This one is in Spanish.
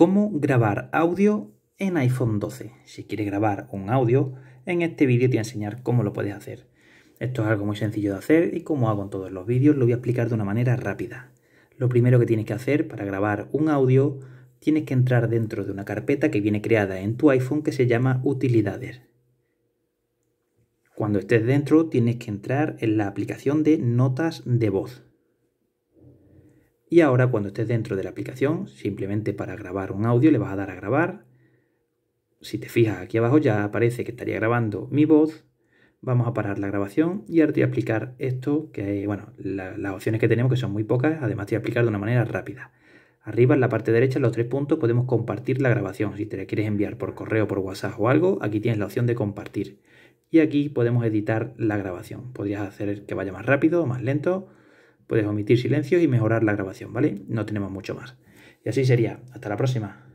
cómo grabar audio en iPhone 12. Si quieres grabar un audio, en este vídeo te voy a enseñar cómo lo puedes hacer. Esto es algo muy sencillo de hacer y como hago en todos los vídeos lo voy a explicar de una manera rápida. Lo primero que tienes que hacer para grabar un audio tienes que entrar dentro de una carpeta que viene creada en tu iPhone que se llama utilidades. Cuando estés dentro tienes que entrar en la aplicación de notas de voz. Y ahora cuando estés dentro de la aplicación, simplemente para grabar un audio le vas a dar a grabar. Si te fijas aquí abajo ya aparece que estaría grabando mi voz. Vamos a parar la grabación y ahora te voy a aplicar esto, que bueno, las opciones que tenemos que son muy pocas, además te voy a aplicar de una manera rápida. Arriba en la parte derecha, en los tres puntos, podemos compartir la grabación. Si te la quieres enviar por correo, por WhatsApp o algo, aquí tienes la opción de compartir. Y aquí podemos editar la grabación. Podrías hacer que vaya más rápido o más lento Puedes omitir silencio y mejorar la grabación, ¿vale? No tenemos mucho más. Y así sería. Hasta la próxima.